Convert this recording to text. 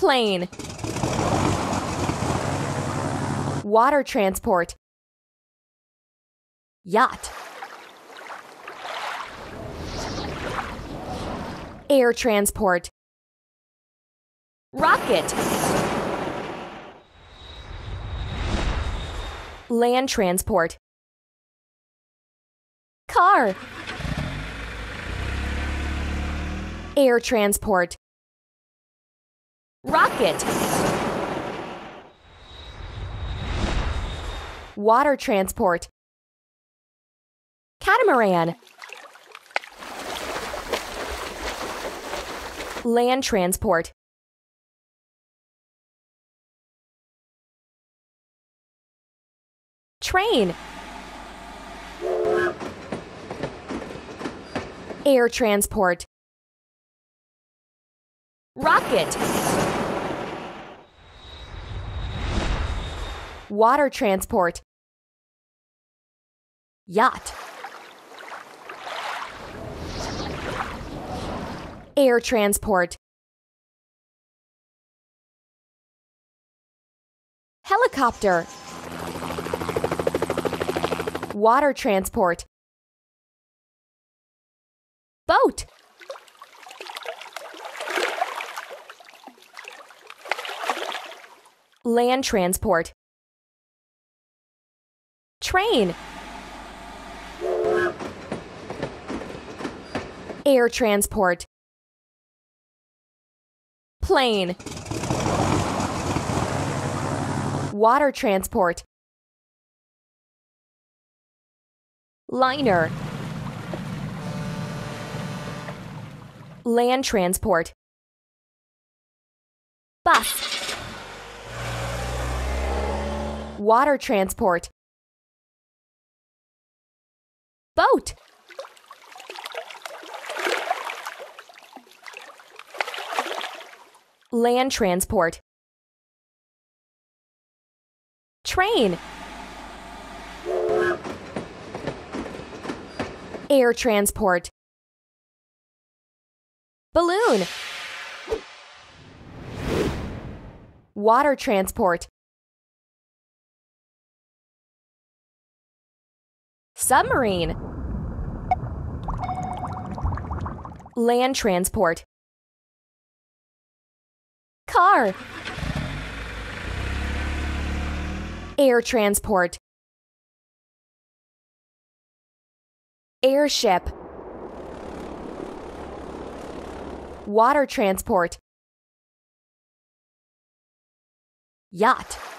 Plane, water transport, yacht, air transport, rocket, land transport, car, air transport. Rocket. Water transport. Catamaran. Land transport. Train. Air transport. Rocket. water transport, yacht, air transport, helicopter, water transport, boat. Land transport train. Air transport. Plane. Water transport. Liner. Land transport. Bus. Water transport boat. Land transport. Train. Air transport. Balloon. Water transport. Submarine. Land transport. Car. Air transport. Airship. Water transport. Yacht.